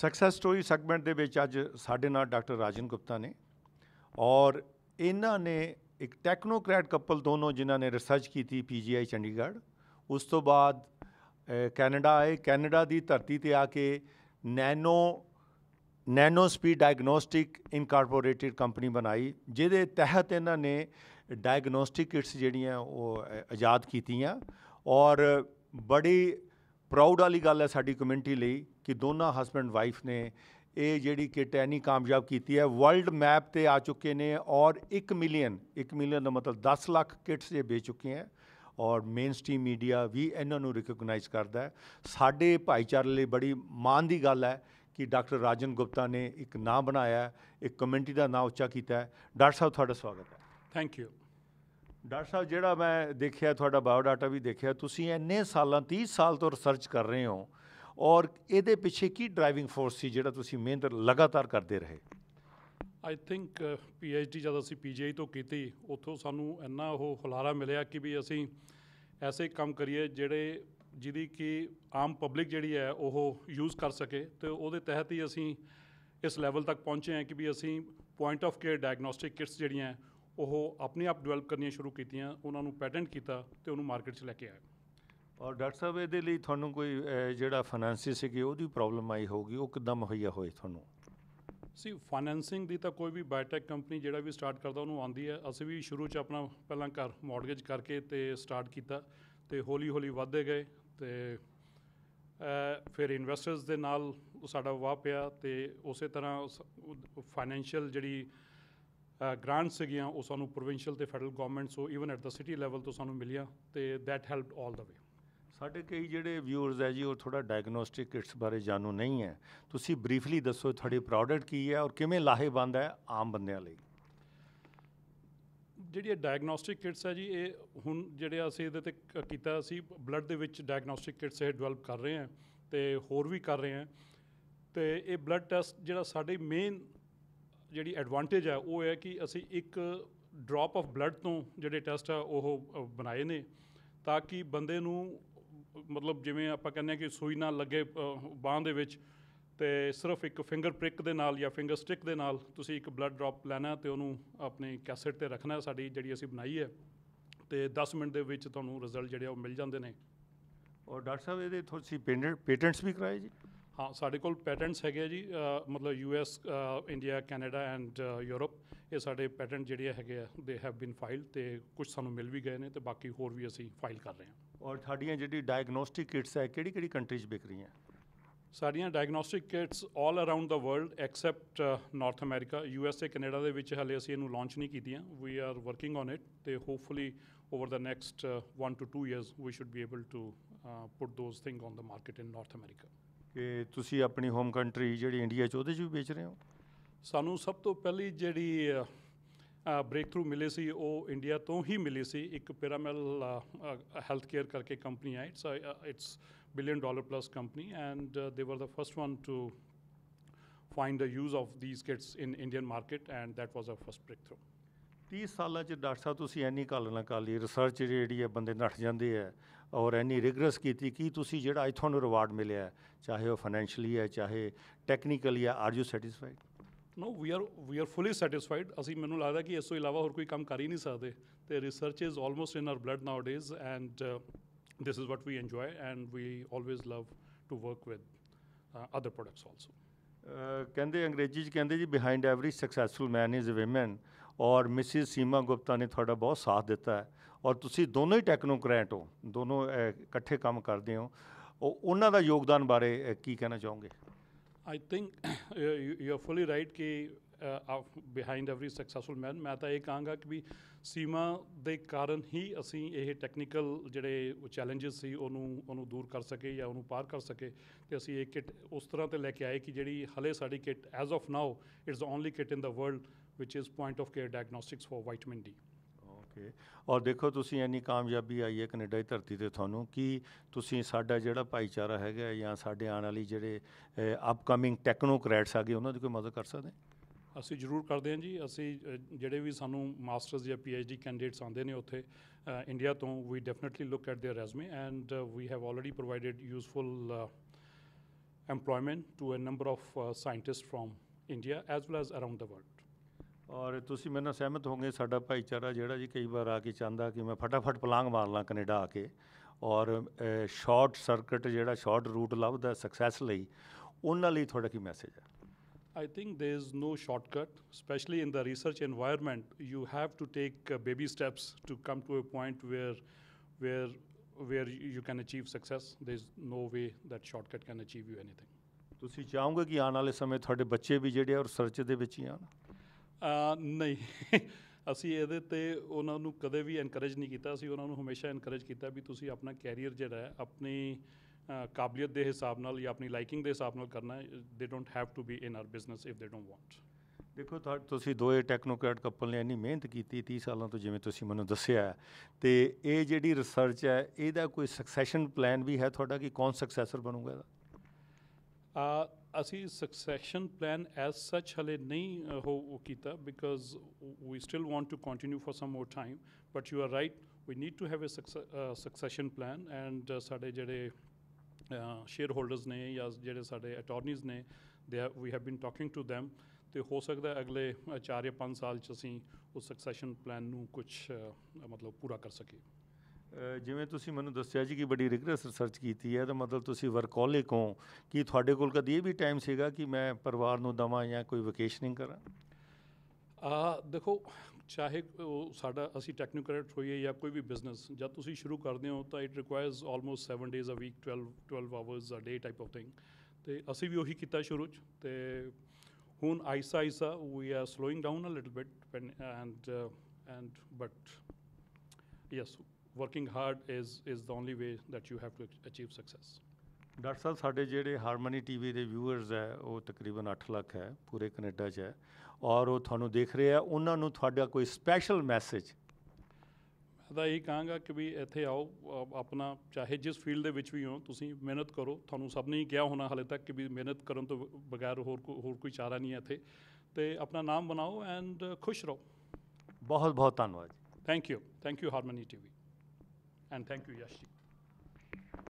Success story segment ਦੇ ਵਿੱਚ ਅੱਜ ਸਾਡੇ ਨਾਲ ਡਾਕਟਰ ਰਾਜਨ ਗੁਪਤਾ ਨੇ ਔਰ ਇਹਨਾਂ ਨੇ ਇੱਕ ਟੈਕਨੋਕ੍ਰੈਟ ਕਪਲ ਦੋਨੋਂ ਜਿਨ੍ਹਾਂ ਨੇ ਰਿਸਰਚ ਕੀਤੀ ਪੀਜੀਆਈ ਚੰਡੀਗੜ੍ਹ ਉਸ ਤੋਂ ਬਾਅਦ ਕੈਨੇਡਾ ਆਏ ਕੈਨੇਡਾ ਦੀ ਧਰਤੀ ਤੇ ਆ ਕੇ nano nano speed diagnostic incorporated company ਬਣਾਈ ਜਿਹਦੇ ਤਹਿਤ ਇਹਨਾਂ ਨੇ ਡਾਇਗਨੋਸਟਿਕ ਕਿਟਸ ਜਿਹੜੀਆਂ ਉਹ ਆਜ਼ਾਦ ਕੀਤੀਆਂ ਔਰ ਬੜੀ ਪ੍ਰਾਊਡ ਵਾਲੀ ਗੱਲ ਹੈ ਸਾਡੀ ਕਮਿਊਨਿਟੀ ਲਈ ਕਿ ਦੋਨਾਂ ਹਸਬੰਡ ਵਾਈਫ ਨੇ ਇਹ ਜਿਹੜੀ ਕਿਟ ਟੈਨੀ ਕਾਮਯਾਬ ਕੀਤੀ ਹੈ ਵਰਲਡ ਮੈਪ ਤੇ ਆ ਚੁੱਕੇ ਨੇ ਔਰ 1 ਮਿਲੀਅਨ 1 ਮਿਲੀਅਨ ਦਾ ਮਤਲਬ 10 ਲੱਖ ਕਿਟਸ ਇਹ ਵੇਚ ਚੁੱਕੇ ਹੈ ਔਰ ਮੇਨ ਮੀਡੀਆ ਵੀ ਇਹਨਾਂ ਨੂੰ ਰਿਕਗਨਾਈਜ਼ ਕਰਦਾ ਹੈ ਸਾਡੇ ਭਾਈਚਾਰੇ ਲਈ ਬੜੀ ਮਾਣ ਦੀ ਗੱਲ ਹੈ ਕਿ ਡਾਕਟਰ ਰਾਜਨ ਗੁਪਤਾ ਨੇ ਇੱਕ ਨਾਂ ਬਣਾਇਆ ਇੱਕ ਕਮਿਊਨਿਟੀ ਦਾ ਨਾਂ ਉੱਚਾ ਕੀਤਾ ਹੈ ਡਾਕਟਰ ਸਾਹਿਬ ਤੁਹਾਡਾ ਸਵਾਗਤ ਹੈ ਥੈਂਕ ਯੂ ਡਾਕਟਰ ਸਾਹਿਬ ਜਿਹੜਾ ਮੈਂ ਦੇਖਿਆ ਤੁਹਾਡਾ ਬਾਇਓ ਡਾਟਾ ਵੀ ਦੇਖਿਆ ਤੁਸੀਂ ਇੰਨੇ ਸਾਲਾਂ 30 ਸਾਲ ਤੋਂ ਰਿਸਰਚ ਕਰ ਰਹੇ ਹੋ ਔਰ ਇਹਦੇ ਪਿੱਛੇ ਕੀ ਡਰਾਈਵਿੰਗ ਫੋਰਸ ਸੀ ਜਿਹੜਾ ਤੁਸੀਂ ਮਿਹਨਤ ਲਗਾਤਾਰ ਕਰਦੇ ਰਹੇ ਆਈ ਥਿੰਕ ਪੀਐਚਡੀ ਜਦ ਅਸੀਂ ਪੀਜੀਆਈ ਤੋਂ ਕੀਤੀ ਉੱਥੋਂ ਸਾਨੂੰ ਇੰਨਾ ਉਹ ਹੁਲਾਰਾ ਮਿਲਿਆ ਕਿ ਵੀ ਅਸੀਂ ਐਸੇ ਕੰਮ ਕਰੀਏ ਜਿਹੜੇ ਜਿਹਦੀ ਕਿ ਆਮ ਪਬਲਿਕ ਜਿਹੜੀ ਹੈ ਉਹ ਯੂਜ਼ ਕਰ ਸਕੇ ਤੇ ਉਹਦੇ ਤਹਿਤ ਹੀ ਅਸੀਂ ਇਸ ਲੈਵਲ ਤੱਕ ਪਹੁੰਚੇ ਹਾਂ ਕਿ ਵੀ ਅਸੀਂ point of care diagnostic kits ਜਿਹੜੀਆਂ ਉਹ ਆਪਣੇ ਆਪ ਡਿਵੈਲਪ ਕਰਨੀਆਂ ਸ਼ੁਰੂ ਕੀਤੀਆਂ ਉਹਨਾਂ ਨੂੰ ਪੈਟੈਂਟ ਕੀਤਾ ਤੇ ਉਹਨੂੰ ਮਾਰਕੀਟ 'ਚ ਲੈ ਕੇ ਆਏ ਔਰ ਡਾਕਟਰ ਸਾਹਿਬ ਇਹਦੇ ਲਈ ਤੁਹਾਨੂੰ ਕੋਈ ਜਿਹੜਾ ਫਾਈਨੈਂਸਿਸ ਸੀਗੀ ਉਹਦੀ ਪ੍ਰੋਬਲਮ ਆਈ ਹੋਗੀ ਉਹ ਕਿਦਾਂ ਮੁਹੱਈਆ ਹੋਏ ਤੁਹਾਨੂੰ ਸੀ ਫਾਈਨੈਂਸਿੰਗ ਦੀ ਤਾਂ ਕੋਈ ਵੀ ਬਾਇਓਟੈਕ ਕੰਪਨੀ ਜਿਹੜਾ ਵੀ ਸਟਾਰਟ ਕਰਦਾ ਉਹਨੂੰ ਆਉਂਦੀ ਹੈ ਅਸੀਂ ਵੀ ਸ਼ੁਰੂ 'ਚ ਆਪਣਾ ਪਹਿਲਾਂ ਘਰ ਮਾਰਗੇਜ ਕਰਕੇ ਤੇ ਸਟਾਰਟ ਕੀਤਾ ਤੇ ਹੌਲੀ-ਹੌਲੀ ਵਧਦੇ ਗਏ ਤੇ ਫਿਰ ਇਨਵੈਸਟਰਸ ਦੇ ਨਾਲ ਸਾਡਾ ਵਾਹ ਪਿਆ ਤੇ ਉਸੇ ਤਰ੍ਹਾਂ ਫਾਈਨੈਂਸ਼ੀਅਲ ਜਿਹੜੀ ਗ੍ਰਾਂਟਸ ਸੀਗੀਆਂ ਉਹ ਸਾਨੂੰ ਪ੍ਰੋਵਿੰਸ਼ੀਅਲ ਤੇ federal government so even at the city level ਤੋਂ ਸਾਨੂੰ ਮਿਲੀਆਂ ਤੇ ਦੈਟ ਹੈਲਪਡ ਆਲ ਦਾ ਵੇ ਸਾਡੇ ਕਈ ਜਿਹੜੇ ਵਿਊਅਰਸ ਹੈ ਜੀ ਉਹ ਥੋੜਾ ਡਾਇਗਨੋਸਟਿਕ ਕਿਟਸ ਬਾਰੇ ਜਾਣੂ ਨਹੀਂ ਹੈ ਤੁਸੀਂ ਬਰੀਫਲੀ ਦੱਸੋ ਤੁਹਾਡੇ ਪ੍ਰੋਡਕਟ ਕੀ ਹੈ ਔਰ ਕਿਵੇਂ ਲਾਹੇਵੰਦ ਹੈ ਆਮ ਬੰਦਿਆਂ ਲਈ ਜਿਹੜੀ ਡਾਇਗਨੋਸਟਿਕ ਕਿਟਸ ਹੈ ਜੀ ਇਹ ਹੁਣ ਜਿਹੜੇ ਅਸੀਂ ਇਹਦੇ ਤੇ ਕੀਤਾ ਸੀ ਬਲੱਡ ਦੇ ਵਿੱਚ ਡਾਇਗਨੋਸਟਿਕ ਕਿਟਸ ਇਹ ਡਵੈਲਪ ਕਰ ਰਹੇ ਹਾਂ ਤੇ ਹੋਰ ਵੀ ਕਰ ਰਹੇ ਹਾਂ ਤੇ ਇਹ ਬਲੱਡ ਟੈਸਟ ਜਿਹੜਾ ਸਾਡੇ ਮੇਨ ਜਿਹੜੀ ਐਡਵਾਂਟੇਜ ਹੈ ਉਹ ਹੈ ਕਿ ਅਸੀਂ ਇੱਕ ਡ੍ਰੌਪ ਆਫ ਬਲੱਡ ਤੋਂ ਜਿਹੜੇ ਟੈਸਟ ਆ ਉਹ ਬਣਾਏ ਨੇ ਤਾਂ ਕਿ ਬੰਦੇ ਨੂੰ ਮਤਲਬ ਜਿਵੇਂ ਆਪਾਂ ਕਹਿੰਦੇ ਆ ਕਿ ਸੂਈ ਨਾਲ ਲੱਗੇ ਬਾਹ ਦੇ ਵਿੱਚ ਤੇ ਸਿਰਫ ਇੱਕ ਫਿੰਗਰ ਪ੍ਰਿਕ ਦੇ ਨਾਲ ਜਾਂ ਫਿੰਗਰ ਸਟਿਕ ਦੇ ਨਾਲ ਤੁਸੀਂ ਇੱਕ ਬਲੱਡ ਡ੍ਰੌਪ ਲੈਣਾ ਤੇ ਉਹਨੂੰ ਆਪਣੇ ਕੈਸੇਟ ਤੇ ਰੱਖਣਾ ਸਾਡੀ ਜਿਹੜੀ ਅਸੀਂ ਬਣਾਈ ਹੈ ਤੇ 10 ਮਿੰਟ ਦੇ ਵਿੱਚ ਤੁਹਾਨੂੰ ਰਿਜ਼ਲਟ ਜਿਹੜੇ ਉਹ ਮਿਲ ਜਾਂਦੇ ਨੇ ਔਰ ਡਾਕਟਰ ਸਾਹਿਬ ਇਹਦੇ ਤੁਸੀਂ ਪੇਟੈਂਟਸ ਵੀ ਕਰਾਏ ਜੀ ਹਾਂ ਸਾਡੇ ਕੋਲ ਪੈਟੈਂਟਸ ਹੈਗੇ ਜੀ ਮਤਲਬ U S India Canada and Europe ਇਹ ਸਾਡੇ ਪੈਟੈਂਟ ਜਿਹੜੇ ਹੈਗੇ ਆ ਦੇ ਹੈਵ ਬੀਨ ਫਾਈਲਡ ਤੇ ਕੁਝ ਸਾਨੂੰ ਮਿਲ ਵੀ ਗਏ ਨੇ ਤੇ ਬਾਕੀ ਹੋਰ ਵੀ ਅਸੀਂ ਫਾਈਲ ਕਰ ਰਹੇ ਹਾਂ ਔਰ ਤੁਹਾਡੀਆਂ ਜਿਹੜੀ ਡਾਇਗਨੋਸਟਿਕ ਕਿਟਸ ਹੈ ਕਿਹੜੀ ਕਿਹੜੀ ਕੰਟਰੀਜ਼ ਵਿਕ ਰਹੀਆਂ ਸਾਡੀਆਂ diagnostic kits 올 around the world except North America U S A Canada ਦੇ ਵਿੱਚ ਹਲੇ ਅਸੀਂ ਇਹਨੂੰ ਲਾਂਚ ਨਹੀਂ ਕੀਤੀਆਂ we are working on it ਤੇ hopefully over the next 1 two 2 years we should be able to put those thing on the market in North America ਕਿ ਤੁਸੀਂ ਆਪਣੀ ਹੋਮ ਕੰਟਰੀ ਜਿਹੜੀ ਇੰਡੀਆ 'ਚ ਉਹਦੇ 'ਚ ਵੀ ਵੇਚ ਰਹੇ ਹੋ ਸਾਨੂੰ ਸਭ ਤੋਂ ਪਹਿਲੀ ਜਿਹੜੀ ਬ੍ਰੇਕ ਥਰੂ ਮਿਲੇ ਸੀ ਉਹ ਇੰਡੀਆ ਤੋਂ ਹੀ ਮਿਲੀ ਸੀ ਇੱਕ ਪੈਰਾਮੈਲ ਹੈਲਥ ਕੇਅਰ ਕਰਕੇ ਕੰਪਨੀ ਹੈ it's it's billion dollar plus company and they were the first one to find use of these kits in Indian market and that was our our breakthrough 30 ਸਾਲਾਂ ਚ doctor ਸਾਹਿਬ ਤੁਸੀਂ ਐਨੀ ਕਾਲ ਨਾ ਕਾਲੀ research ਜਿਹੜੀ ਹੈ ਬੰਦੇ ਨੱਠ ਜਾਂਦੇ ਆ ਔਰ ਐਨੀ ਰਿਗਰਸ ਕੀਤੀ ਕਿ ਤੁਸੀਂ ਜਿਹੜਾ ਅੱਜ ਤੁਹਾਨੂੰ ਰਿਵਾਰਡ ਮਿਲਿਆ ਚਾਹੇ ਉਹ ਫਾਈਨੈਂਸ਼ੀਅਲੀ ਹੈ ਚਾਹੇ ਟੈਕਨੀਕਲੀ ਹੈ are you satisfied no we are we are fully satisfied ਅਸੀਂ ਮੈਨੂੰ ਲੱਗਦਾ ਕਿ ਇਸ ਤੋਂ ਇਲਾਵਾ ਹੋਰ ਕੋਈ ਕੰਮ ਕਰ ਹੀ ਨਹੀਂ ਸਕਦੇ ਤੇ research is almost in our blood nowadays and this is what we enjoy and we always love to work with other products also ਕਹਿੰਦੇ ਅੰਗਰੇਜ਼ੀ ਚ ਕਹਿੰਦੇ ਜੀ behind every successful man is a our Mrs ਸੀਮਾ ਗੁਪਤਾ ਨੇ ਤੁਹਾਡਾ ਬਹੁਤ ਸਾਥ ਦਿੱਤਾ ਹੈ ਔਰ ਤੁਸੀਂ ਦੋਨੋਂ ਹੀ ਟੈਕਨੋਕ੍ਰੈਟ ਹੋ ਦੋਨੋਂ ਇਕੱਠੇ ਕੰਮ ਕਰਦੇ ਹੋ ਉਹ ਉਹਨਾਂ ਦਾ ਯੋਗਦਾਨ ਬਾਰੇ ਕੀ ਕਹਿਣਾ ਚਾਹੋਗੇ I think you are fully right ਕਿ ਬਿਹਾਈਂਡ ਐਵਰੀ ਸਕਸੈਸਫੁਲ ਮੈਨ ਮੈਂ ਤਾਂ ਇਹ ਕਹਾਂਗਾ ਕਿ ਵੀ ਸੀਮਾ ਦੇ ਕਾਰਨ ਹੀ ਅਸੀਂ ਇਹ ਟੈਕਨੀਕਲ ਜਿਹੜੇ ਚੈਲੰਜਸ ਸੀ ਉਹਨੂੰ ਉਹਨੂੰ ਦੂਰ ਕਰ ਸਕੇ ਜਾਂ ਉਹਨੂੰ ਪਾਰ ਕਰ ਸਕੇ ਤੇ ਅਸੀਂ ਇਹ ਕਿਟ ਉਸ ਤਰ੍ਹਾਂ ਤੇ ਲੈ ਕੇ ਆਏ ਕਿ ਜਿਹੜੀ ਹਲੇ ਸਾਡੀ kit as of now it's only kit in the world ਵਿਚ is point of care diagnostics for vitamin D okay ਔਰ ਦੇਖੋ ਤੁਸੀਂ ਇੰਨੀ ਕਾਮਯਾਬੀ ਆਈ ਹੈ ਕੈਨੇਡਾ ਦੀ ਧਰਤੀ ਤੇ ਤੁਹਾਨੂੰ ਕਿ ਤੁਸੀਂ ਸਾਡਾ ਜਿਹੜਾ ਭਾਈਚਾਰਾ ਹੈਗਾ ਜਾਂ ਸਾਡੇ ਆਉਣ ਵਾਲੀ ਜਿਹੜੇ ਅਪਕਮਿੰਗ ਟੈਕਨੋਕ੍ਰੈਟਸ ਆਗੇ ਉਹਨਾਂ ਦੀ ਕੋਈ ਮਦਦ ਕਰ ਸਕਦੇ ਅਸੀਂ ਜ਼ਰੂਰ ਕਰਦੇ ਹਾਂ ਜੀ ਅਸੀਂ ਜਿਹੜੇ ਵੀ ਸਾਨੂੰ ਮਾਸਟਰਸ ਜਾਂ ਪੀਐਚਡੀ ਕੈਂਡੀਡੇਟਸ ਆਉਂਦੇ ਨੇ ਉੱਥੇ ਇੰਡੀਆ ਤੋਂ ਵੀ definitely look at their resume and we have already provided useful employment to a number of scientist from India as well as around the world ਔਰ ਤੁਸੀਂ ਮੇਰੇ ਨਾਲ ਸਹਿਮਤ ਹੋਗੇ ਸਾਡਾ ਭਾਈਚਾਰਾ ਜਿਹੜਾ ਜੀ ਕਈ ਵਾਰ ਆ ਕੇ ਚਾਹੁੰਦਾ ਕਿ ਮੈਂ ਫਟਾਫਟ ਪਲਾਂਗ ਮਾਰ ਲਾਂ ਕੈਨੇਡਾ ਆ ਕੇ ਔਰ ਸ਼ਾਰਟ ਸਰਕਟ ਜਿਹੜਾ ਸ਼ਾਰਟ ਰੂਟ ਲੱਭਦਾ ਸਕਸੈਸ ਲਈ ਉਹਨਾਂ ਲਈ ਤੁਹਾਡਾ ਕੀ ਮੈਸੇਜ ਹੈ I think there is no shortcut specially in the research environment you have to take baby steps to come to a point where where where you can achieve success there is no way that shortcut can achieve you anything ਤੁਸੀਂ ਚਾਹੋਗੇ ਕਿ ਆਉਣ ਵਾਲੇ ਸਮੇਂ ਤੁਹਾਡੇ ਬੱਚੇ ਵੀ ਜਿਹੜੇ ਆ ਉਹ ਸਰਚ ਦੇ ਵਿੱਚ ਹੀ ਆਣ ਨਹੀਂ ਅਸੀਂ ਇਹਦੇ ਤੇ ਉਹਨਾਂ ਨੂੰ ਕਦੇ ਵੀ ਐਨਕਰੇਜ ਨਹੀਂ ਕੀਤਾ ਅਸੀਂ ਉਹਨਾਂ ਨੂੰ ਹਮੇਸ਼ਾ ਐਨਕਰੇਜ ਕੀਤਾ ਵੀ ਤੁਸੀਂ ਆਪਣਾ ਕੈਰੀਅਰ ਜਿਹੜਾ ਹੈ ਆਪਣੀ ਕਾਬਲੀਅਤ ਦੇ ਹਿਸਾਬ ਨਾਲ ਜਾਂ ਆਪਣੀ ਲਾਈਕਿੰਗ ਦੇ ਹਿਸਾਬ ਨਾਲ ਕਰਨਾ they don't have to be in our business if they don't want ਦੇਖੋ ਤੁਸੀਂ ਦੋਏ ਟੈਕਨੋਕ੍ਰੈਟ ਕਪਲ ਨੇ ਇੰਨੀ ਮਿਹਨਤ ਕੀਤੀ 30 ਸਾਲਾਂ ਤੋਂ ਜਿਵੇਂ ਤੁਸੀਂ ਮੈਨੂੰ ਦੱਸਿਆ ਤੇ ਇਹ ਜਿਹੜੀ ਰਿਸਰਚ ਹੈ ਇਹਦਾ ਕੋਈ ਸਕਸੈਸ਼ਨ ਪਲਾਨ ਵੀ ਹੈ ਤੁਹਾਡਾ ਕਿ ਕੌਣ ਸਕਸੈਸਰ ਬਣੂਗਾ ਇਹਦਾ ਆ ਅਸੀਂ ਸਕਸੈਸ਼ਨ ਪਲਾਨ ਐਸ ਸੱਚ ਹਲੇ ਨਹੀਂ ਹੋ ਕੀਤਾ because we still want to continue for some more time but you are right we need to have a succession plan and ਸਾਡੇ ਜਿਹੜੇ ਸ਼ੇਅਰ ਹੋਲਡਰਸ ਨੇ ਜਾਂ ਜਿਹੜੇ ਸਾਡੇ ਅਟਾਰਨੀਜ਼ ਨੇ ਦੇ we have been talking to them ਤੇ ਹੋ ਸਕਦਾ ਅਗਲੇ 4 ਜਾਂ 5 ਸਾਲ ਚ ਅਸੀਂ ਉਸ ਸਕਸੈਸ਼ਨ ਪਲਾਨ ਨੂੰ ਕੁਝ ਮਤਲਬ ਪੂਰਾ ਕਰ ਸਕੀਏ ਜਿਵੇਂ ਤੁਸੀਂ ਮੈਨੂੰ ਦੱਸਿਆ ਜੀ ਕਿ ਬੜੀ ਰਿਗਰਸ ਰਿਸਰਚ ਕੀਤੀ ਹੈ ਤਾਂ ਮਤਲਬ ਤੁਸੀਂ ਵਰਕੋਲਿਕ ਹੋ ਕਿ ਤੁਹਾਡੇ ਕੋਲ ਕਦੀ ਇਹ ਵੀ ਟਾਈਮ ਸੀਗਾ ਕਿ ਮੈਂ ਪਰਿਵਾਰ ਨੂੰ ਦਵਾਂ ਜਾਂ ਕੋਈ ਵਕੇਸ਼ਨਿੰਗ ਕਰਾਂ ਆ ਦੇਖੋ ਚਾਹੇ ਉਹ ਸਾਡਾ ਅਸੀਂ ਟੈਕਨੋਕਰੇਟ ਹੋਈਏ ਜਾਂ ਕੋਈ ਵੀ ਬਿਜ਼ਨਸ ਜਦ ਤੁਸੀਂ ਸ਼ੁਰੂ ਕਰਦੇ ਹੋ ਤਾਂ it requires almost 7 days a week 12 12 hours a day type of thing ਤੇ ਅਸੀਂ ਵੀ ਉਹੀ ਕੀਤਾ ਸ਼ੁਰੂ ਚ ਤੇ ਹੁਣ ਆਇਸਾ ਆਇਸਾ we are slowing down a little bit and and but yes working hard is is the only way that you have to achieve success doctor ਸਾਹਿਬ ਸਾਡੇ ਜਿਹੜੇ ਹਾਰਮਨੀ ਟੀਵੀ ਦੇ ਵਿਊਅਰਸ ਹੈ ਉਹ ਤਕਰੀਬਨ 8 ਲੱਖ ਹੈ ਪੂਰੇ ਕੈਨੇਡਾ 'ਚ ਹੈ ਔਰ ਉਹ ਤੁਹਾਨੂੰ ਦੇਖ ਰਹੇ ਆ ਉਹਨਾਂ ਨੂੰ ਤੁਹਾਡਾ ਕੋਈ ਸਪੈਸ਼ਲ ਮੈਸੇਜ ਮੈਂ ਤਾਂ ਇਹ ਕਹਾਂਗਾ ਕਿ ਵੀ ਇੱਥੇ ਆਓ ਆਪਣਾ ਚਾਹੇ ਜਿਸ ਫੀਲਡ ਦੇ ਵਿੱਚ ਵੀ ਹੋ ਤੁਸੀਂ ਮਿਹਨਤ ਕਰੋ ਤੁਹਾਨੂੰ ਸਭ ਨੇ ਹੀ ਕਿਹਾ ਹੋਣਾ ਹਲੇ ਤੱਕ ਕਿ ਵੀ ਮਿਹਨਤ ਕਰਨ ਤੋਂ ਬਗੈਰ ਹੋਰ ਕੋਈ ਹੋਰ ਕੋਈ ਚਾਰਾ ਨਹੀਂ ਹੈ ਇੱਥੇ ਤੇ ਆਪਣਾ ਨਾਮ ਬਣਾਓ ਐਂਡ ਖੁਸ਼ ਰਹੋ ਬਹੁਤ ਬਹੁਤ ਧੰਨਵਾਦ thank you thank you Harmony TV And thank you, Yashik.